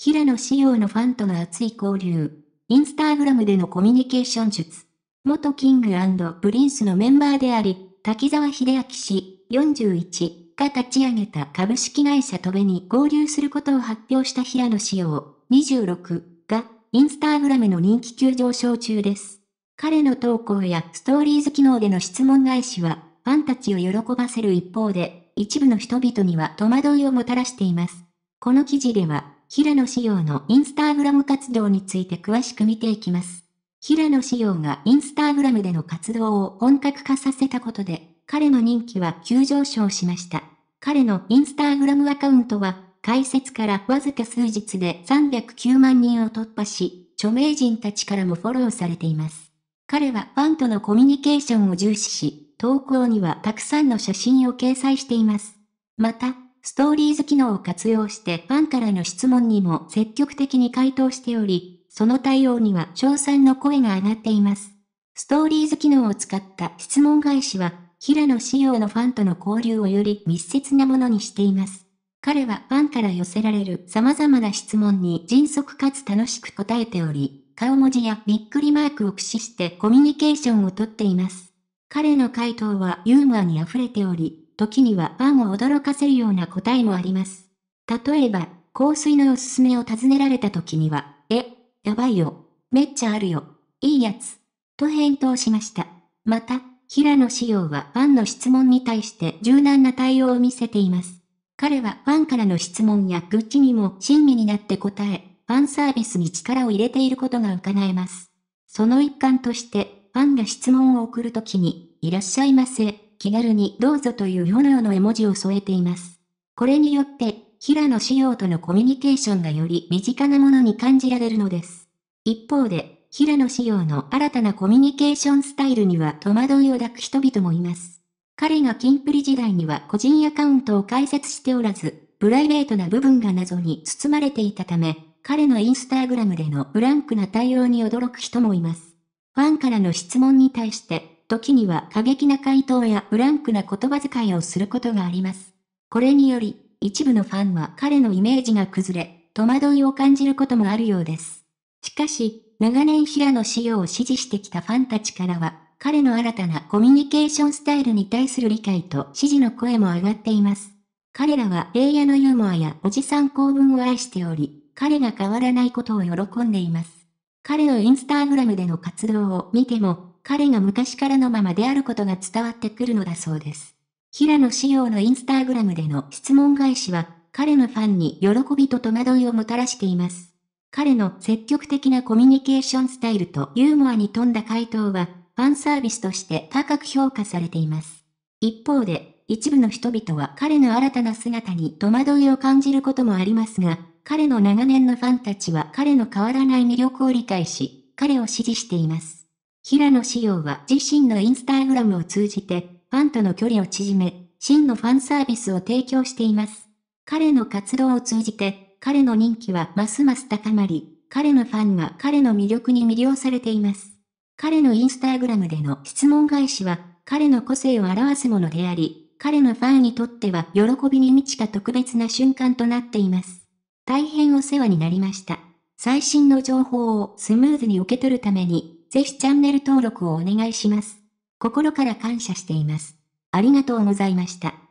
平野紫耀のファンとの熱い交流。インスタグラムでのコミュニケーション術。元キングプリンスのメンバーであり、滝沢秀明氏41が立ち上げた株式会社トベに合流することを発表した平野紫耀26が、インスタグラムの人気急上昇中です。彼の投稿やストーリーズ機能での質問返しは、ファンたちを喜ばせる一方で、一部の人々には戸惑いをもたらしています。この記事では、平野紫耀のインスタグラム活動について詳しく見ていきます。平野紫耀がインスタグラムでの活動を本格化させたことで、彼の人気は急上昇しました。彼のインスタグラムアカウントは、開設からわずか数日で309万人を突破し、著名人たちからもフォローされています。彼はファンとのコミュニケーションを重視し、投稿にはたくさんの写真を掲載しています。また、ストーリーズ機能を活用してファンからの質問にも積極的に回答しており、その対応には賞賛の声が上がっています。ストーリーズ機能を使った質問返しは、平野仕様のファンとの交流をより密接なものにしています。彼はファンから寄せられる様々な質問に迅速かつ楽しく答えており、顔文字やびっくりマークを駆使してコミュニケーションをとっています。彼の回答はユーモアに溢れており、時にはファンを驚かせるような答えもあります。例えば、香水のおすすめを尋ねられた時には、え、やばいよ。めっちゃあるよ。いいやつ。と返答しました。また、平野志耀はファンの質問に対して柔軟な対応を見せています。彼はファンからの質問や愚痴にも親身になって答え、ファンサービスに力を入れていることが伺えます。その一環として、ファンが質問を送るときに、いらっしゃいませ、気軽にどうぞという炎の絵文字を添えています。これによって、平野仕様とのコミュニケーションがより身近なものに感じられるのです。一方で、平野仕様の新たなコミュニケーションスタイルには戸惑いを抱く人々もいます。彼がキンプリ時代には個人アカウントを開設しておらず、プライベートな部分が謎に包まれていたため、彼のインスタグラムでのブランクな対応に驚く人もいます。ファンからの質問に対して、時には過激な回答やブランクな言葉遣いをすることがあります。これにより、一部のファンは彼のイメージが崩れ、戸惑いを感じることもあるようです。しかし、長年平野紫耀を支持してきたファンたちからは、彼の新たなコミュニケーションスタイルに対する理解と支持の声も上がっています。彼らは平野のユーモアやおじさん公文を愛しており、彼が変わらないことを喜んでいます。彼のインスタグラムでの活動を見ても、彼が昔からのままであることが伝わってくるのだそうです。平野紫耀のインスタグラムでの質問返しは、彼のファンに喜びと戸惑いをもたらしています。彼の積極的なコミュニケーションスタイルとユーモアに富んだ回答は、ファンサービスとして高く評価されています。一方で、一部の人々は彼の新たな姿に戸惑いを感じることもありますが、彼の長年のファンたちは彼の変わらない魅力を理解し、彼を支持しています。平野紫耀は自身のインスタグラムを通じて、ファンとの距離を縮め、真のファンサービスを提供しています。彼の活動を通じて、彼の人気はますます高まり、彼のファンは彼の魅力に魅了されています。彼のインスタグラムでの質問返しは、彼の個性を表すものであり、彼のファンにとっては喜びに満ちた特別な瞬間となっています。大変お世話になりました。最新の情報をスムーズに受け取るために、ぜひチャンネル登録をお願いします。心から感謝しています。ありがとうございました。